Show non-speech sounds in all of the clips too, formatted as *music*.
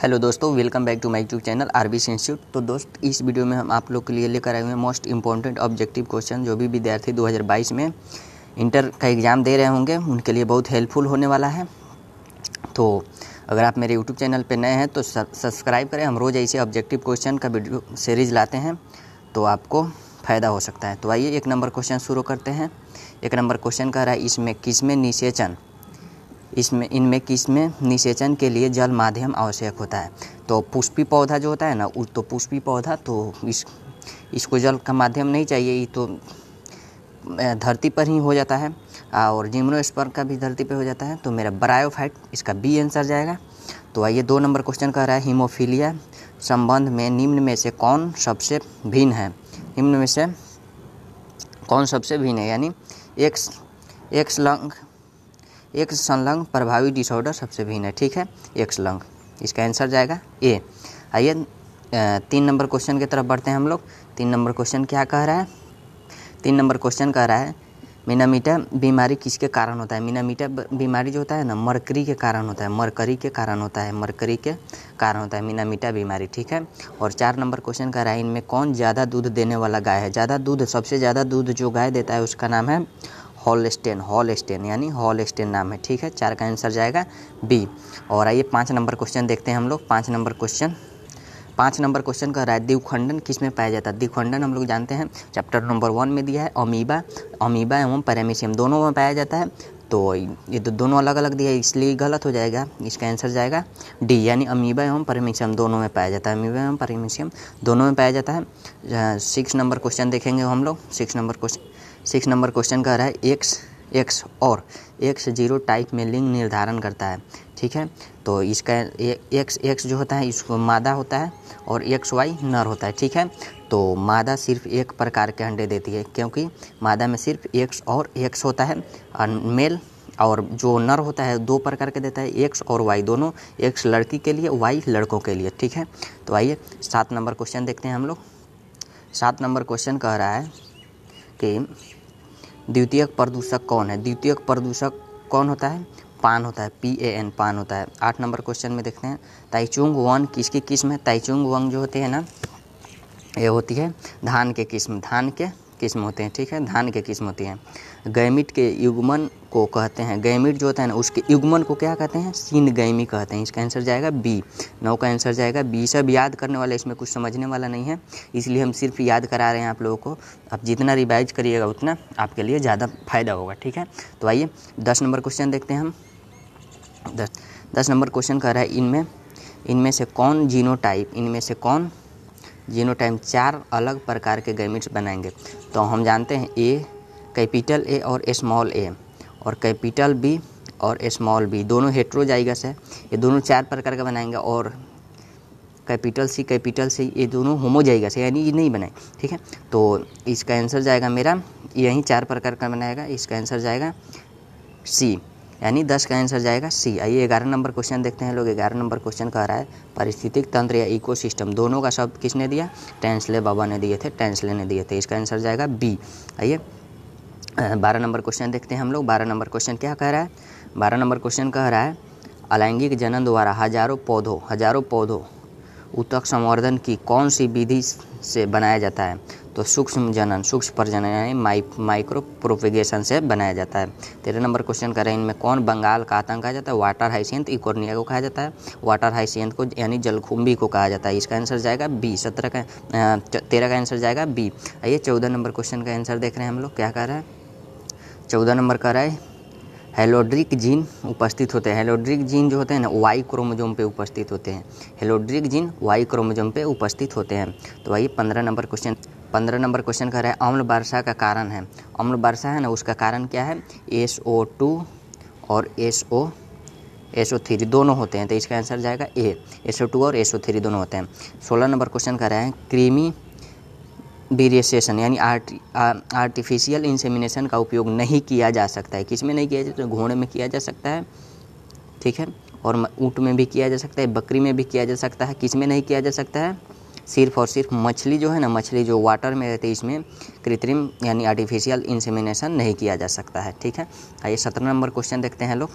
hello दोस्तों welcome back to my YouTube channel R B institute तो दोस्त इस वीडियो में हम आप लोग के लिए लेकर आए हुए हैं मोस्ट इंपॉर्टेंट ऑब्जेक्टिव क्वेश्चन जो भी विद्यार्थी 2022 में इंटर का एग्ज़ाम दे रहे होंगे उनके लिए बहुत हेल्पफुल होने वाला है तो अगर आप मेरे यूट्यूब चैनल पर नए हैं तो सब्सक्राइब करें हम रोज़ ऐसे ऑब्जेक्टिव क्वेश्चन का वीडियो सीरीज लाते हैं तो आपको फ़ायदा हो सकता है तो आइए एक नंबर क्वेश्चन शुरू करते हैं एक नंबर क्वेश्चन कह रहा है इसमें किसमें निषेचन इसमें इनमें किस में निषेचन के लिए जल माध्यम आवश्यक होता है तो पुष्पी पौधा जो होता है ना तो पुष्पी पौधा तो इस इसको जल का माध्यम नहीं चाहिए ये तो धरती पर ही हो जाता है और जिम्नो का भी धरती पर हो जाता है तो मेरा ब्रायोफाइट इसका बी आंसर जाएगा तो आइए दो नंबर क्वेश्चन कह रहा है हीमोफीलिया संबंध में निम्न में से कौन सबसे भिन्न है निम्न में से कौन सबसे भिन्न है यानी एक्स एक्स लंग एक संलग्न प्रभावी डिसऑर्डर सबसे भिन्न है ठीक है एक संलग्न इसका आंसर जाएगा ए आइए तीन नंबर क्वेश्चन की तरफ बढ़ते हैं हम लोग तीन नंबर क्वेश्चन क्या कह रहा है तीन नंबर क्वेश्चन कह रहा है मीनामीटा बीमारी किसके कारण होता है मिनामीटा बीमारी जो होता है ना मरकरी के कारण होता है मरकरी के कारण होता है मरकरी के कारण होता है मिनामीटा बीमारी ठीक है और चार नंबर क्वेश्चन कह रहा है इनमें कौन ज़्यादा दूध देने वाला गाय है ज़्यादा दूध सबसे ज़्यादा दूध जो गाय देता है उसका नाम है हॉल हॉलस्टेन हॉल यानी हॉल नाम है ठीक है चार का आंसर जाएगा बी और आइए पाँच नंबर क्वेश्चन देखते हैं हम लोग पाँच नंबर क्वेश्चन पाँच नंबर क्वेश्चन कह रहा है द्विखंडन किस में पाया जाता है द्विखंडन हम लोग जानते हैं चैप्टर नंबर वन में दिया है अमीबा अमीबा एवं पैरामीशियम दोनों में पाया जाता है तो ये तो दोनों अलग अलग दिया है इसलिए गलत हो जाएगा इसका आंसर जाएगा डी यानी अमीबा एवं परमिशियम दोनों में पाया जाता है अमीबा एवं परमिशियम दोनों में पाया जाता है सिक्स नंबर क्वेश्चन देखेंगे हम लोग six number question six number question कह रहा है एक्स एक्स और एक्स जीरो टाइप में लिंग निर्धारण करता है ठीक है तो इसका एक्स एक्स जो होता है इसको मादा होता है और एक्स वाई नर होता है ठीक है तो मादा सिर्फ एक प्रकार के अंडे देती है क्योंकि मादा में सिर्फ एक्स और एक्स होता है और मेल और जो नर होता है दो प्रकार के देता है एक्स और वाई दोनों एक्स लड़की के लिए वाई लड़कों के लिए ठीक है तो आइए सात नंबर क्वेश्चन देखते हैं हम लोग सात नंबर क्वेश्चन कह रहा है कि द्वितीयक प्रदूषक कौन है द्वितीयक प्रदूषक कौन होता है पान होता है पी ए एन पान होता है आठ नंबर क्वेश्चन में देखते हैं ताइचुंग वन किसकी किस्म है ताइचुंग वंग जो होती है ना ये होती है धान के किस्म धान के किस्म होते हैं ठीक है धान के किस्म होती हैं गैमिट के युग्मन को कहते हैं गैमिट जो होता है ना उसके युग्मन को क्या कहते हैं सीन गैमी कहते हैं इसका आंसर जाएगा बी नौ का आंसर जाएगा बी सब याद करने वाला इसमें कुछ समझने वाला नहीं है इसलिए हम सिर्फ याद करा रहे हैं आप लोगों को आप जितना रिवाइज करिएगा उतना आपके लिए ज़्यादा फायदा होगा ठीक है तो आइए दस नंबर क्वेश्चन देखते हैं हम दस दस नंबर क्वेश्चन कह रहा है इनमें इनमें से कौन जीनो टाइप इनमें से कौन टाइम चार अलग प्रकार के गैमिट्स बनाएंगे तो हम जानते हैं ए कैपिटल ए और स्मॉल ए और कैपिटल बी और स्मॉल बी दोनों हेट्रोजाइगस है ये दोनों चार प्रकार का बनाएंगे और कैपिटल सी कैपिटल सी ये दोनों होमोजाइगस है यानी ये नहीं बनाए ठीक है तो इसका आंसर जाएगा मेरा यहीं चार प्रकार का बनाएगा इसका आंसर जाएगा सी यानी दस का आंसर जाएगा सी आइए ग्यारह नंबर क्वेश्चन देखते हैं लोग ग्यारह नंबर क्वेश्चन कह रहा है पारिस्थितिक तंत्र या इकोसिस्टम दोनों का शब्द किसने दिया टेंसले बाबा ने दिए थे टेंसले ने दिए थे इसका आंसर जाएगा बी आइए बारह नंबर क्वेश्चन देखते हैं हम लोग बारह नंबर क्वेश्चन क्या कह रहा है बारह नंबर क्वेश्चन कह रहा है अलैंगिक जनन द्वारा हजारों पौधों हजारों पौधों उत्तक संवर्धन की कौन सी विधि से बनाया जाता है तो सूक्ष्म जनन सूक्ष्म प्रजनन यानी माइ माइक्रो प्रोपिगेशन से बनाया जाता है तेरह नंबर क्वेश्चन करें इनमें कौन बंगाल का आतंक कहा जाता है वाटर हाइसेंथ इकोर्निया को कहा जाता है वाटर हाइसेंथ को यानी जलखुम्बी को कहा जाता है इसका आंसर जाएगा बी सत्रह का तेरह का आंसर जाएगा बी आइए चौदह नंबर क्वेश्चन का आंसर देख रहे हैं हम लोग क्या कह रहे हैं चौदह नंबर कह रहा है हेलोड्रिक जीन उपस्थित होते हैं हेलोड्रिक जीन जो होते हैं ना वाई क्रोमोजोम पे उपस्थित होते हैं हेलोड्रिक जीन वाई क्रोमोजोम पे उपस्थित होते हैं तो आइए पंद्रह नंबर क्वेश्चन पंद्रह नंबर क्वेश्चन रहा है अम्ल वर्षा का कारण है अम्ल वर्षा है ना उसका कारण क्या है एस ओ टू और S O S O three दोनों होते हैं तो इसका आंसर जाएगा ए एस ओ टू और एस ओ थ्री दोनों होते हैं सोलह नंबर क्वेश्चन कह रहे हैं क्रीमी बिरेसेशन यानी आर्ट आर्टिफिशियल इंसेमिनेशन का उपयोग नहीं किया जा सकता है किस में नहीं किया जा सकता घोड़े में किया जा सकता है ठीक है और ऊँट में भी किया जा सकता है बकरी में भी किया जा सकता है किस में नहीं किया जा सकता है सिर्फ और सिर्फ मछली जो है ना मछली जो वाटर में रहती है इसमें कृत्रिम यानी आर्टिफिशियल इंसेमिनेशन नहीं किया जा सकता है ठीक है आइए सत्रह नंबर क्वेश्चन देखते हैं लोग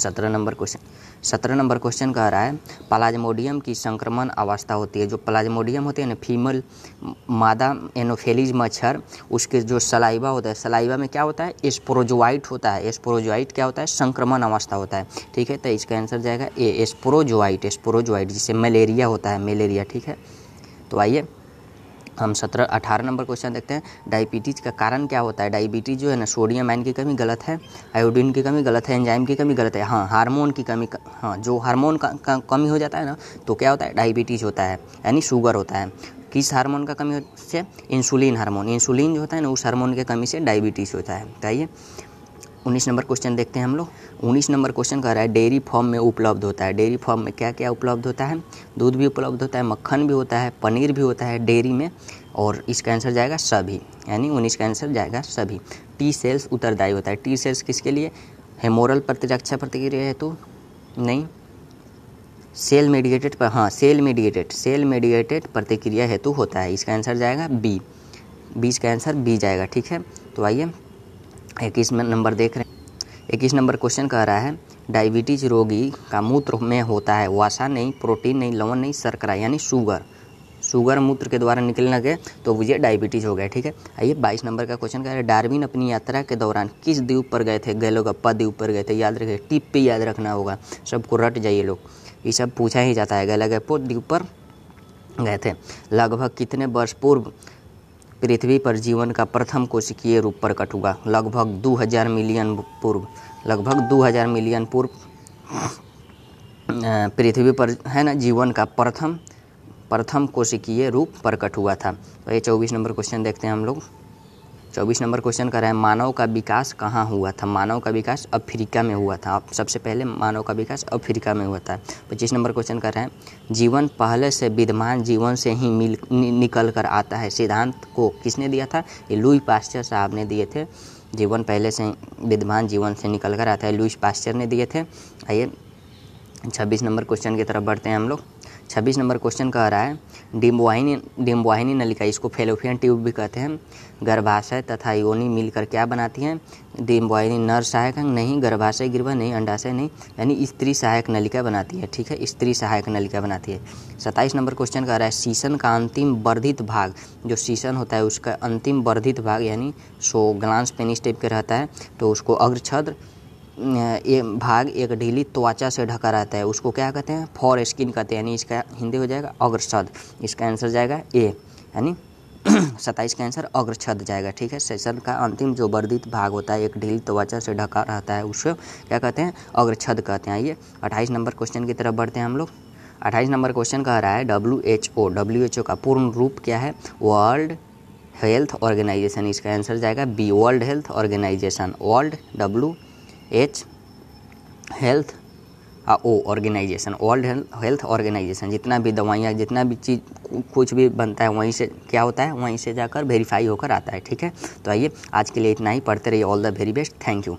सत्रह नंबर क्वेश्चन सत्रह नंबर क्वेश्चन कह रहा है प्लाज्मोडियम की संक्रमण अवस्था होती है जो प्लाज्मोडियम होते हैं ना फीमेल मादा एनोफेलिज मच्छर उसके जो सलाइवा होता है सलाइवा में क्या होता है एस्प्रोजोइट होता है एस्प्रोजोइट क्या होता है संक्रमण अवस्था होता है ठीक है तो इसका आंसर जाएगा ए एस्प्रोजोइट एस्प्रोजोइट जिसे मलेरिया होता है मलेरिया ठीक है तो आइए हम सत्रह अठारह नंबर क्वेश्चन देखते हैं डायबिटीज़ का कारण क्या होता है डायबिटीज़ जो है ना सोडियम आयन की कमी गलत है आयोडीन की कमी गलत है एंजाइम की कमी गलत है हाँ हार्मोन की कमी हाँ जो हार्मोन का, का कमी हो जाता है ना तो क्या होता है डायबिटीज़ होता है यानी शुगर होता है किस हार्मोन का कमी से इंसुलिन हार्मोन इंसुलिन जो होता है ना उस हार्मोन की कमी से डायबिटीज़ होता है बताइए उन्नीस नंबर क्वेश्चन देखते हैं हम लोग उन्नीस नंबर क्वेश्चन कह रहा है डेयरी फॉर्म में उपलब्ध होता है डेयरी फॉर्म में क्या क्या उपलब्ध होता है दूध भी उपलब्ध होता है मक्खन भी होता है पनीर भी होता है डेयरी में और इसका आंसर जाएगा सभी यानी उन्नीस का आंसर जाएगा सभी टी सेल्स उत्तरदायी होता है टी सेल्स किसके लिए हेमोरल प्रतिरक्षा प्रतिक्रिया है तो नहीं सेल मेडिएटेड पर हाँ सेल मेडिएटेड सेल मेडिएटेड प्रतिक्रिया हेतु होता है इसका आंसर जाएगा बी बीज का आंसर बी जाएगा ठीक है तो आइए इक्कीस नंबर देख रहे हैं इक्कीस नंबर क्वेश्चन कह रहा है डायबिटीज रोगी का मूत्र में होता है वासा नहीं प्रोटीन नहीं लवन नहीं शर्करा यानी शुगर शुगर मूत्र के द्वारा निकलने लगे तो मुझे डायबिटीज़ हो गया ठीक है आइए बाईस नंबर का क्वेश्चन कह रहे हैं डार्विन अपनी यात्रा के दौरान किस द्वीप पर गए थे गैलोगप्पा द्वीप पर गए थे याद रखिए टिप पे याद रखना होगा सबको रट जाइए लोग ये सब पूछा ही जाता है गैलोगप्पो द्वीप पर गए थे लगभग कितने वर्ष पूर्व पृथ्वी पर जीवन का प्रथम कोशिकीय रूप प्रकट हुआ लगभग 2000 मिलियन पूर्व लगभग 2000 मिलियन पूर्व पृथ्वी पर है ना जीवन का प्रथम प्रथम कोशिकीय रूप प्रकट हुआ था तो ये चौबीस नंबर क्वेश्चन देखते हैं हम लोग चौबीस नंबर क्वेश्चन कर रहे हैं मानव का विकास कहाँ हुआ था मानव का विकास अफ्रीका में हुआ था सबसे पहले मानव का विकास अफ्रीका में हुआ था पच्चीस नंबर क्वेश्चन कर रहे हैं जीवन पहले से विद्यमान जीवन से ही मिल नि, निकल कर आता है सिद्धांत को किसने दिया था ये लुई पास्चर साहब ने दिए थे जीवन पहले से विद्यमान जीवन से निकल कर आता है लुइस पास्चर ने दिए थे आइए छब्बीस नंबर क्वेश्चन की तरफ बढ़ते हैं हम लोग छब्बीस नंबर क्वेश्चन कह रहा है डिम्बवाहिनी डिम्बवाहिनी नलिका इसको फेलोफियन ट्यूब भी कहते हैं गर्भाशय तथा योनि मिलकर क्या बनाती हैं डिम्बवाहिनी नर सहायक नहीं गर्भाशय गिरवा नहीं अंडाशय नहीं यानी स्त्री सहायक नलिका बनाती है ठीक है स्त्री सहायक नलिका बनाती है सत्ताईस नंबर क्वेश्चन कह रहा है शीशन का अंतिम वर्धित भाग जो शीशन होता है उसका अंतिम वर्धित भाग यानी सो ग्लांस पेनिस टाइप का रहता है तो उसको अग्रछद्र एक भाग एक ढीली त्वचा से ढका रहता है उसको क्या कहते हैं फॉर स्किन कहते हैं यानी इसका हिंदी हो जाएगा अग्रसद इसका आंसर जाएगा ए यानी *clears throat* सत्ताईस का आंसर अग्रछद जाएगा ठीक है सेशन का अंतिम जो वर्धित भाग होता है एक ढील त्वचा से ढका रहता है उसको क्या कहते हैं अग्रछद कहते हैं ये अट्ठाईस नंबर क्वेश्चन की तरफ बढ़ते हैं हम लोग अट्ठाईस नंबर क्वेश्चन कह रहा है W H O W H O का पूर्ण रूप क्या है वर्ल्ड हेल्थ ऑर्गेनाइजेशन इसका आंसर जाएगा B world health organisation world W H health O organisation world health organisation जितना भी दवाइयाँ जितना भी चीज़ कुछ भी बनता है वहीं से क्या होता है वहीं से जाकर वेरीफाई होकर आता है ठीक है तो आइए आज के लिए इतना ही पढ़ते रहिए all the very best thank you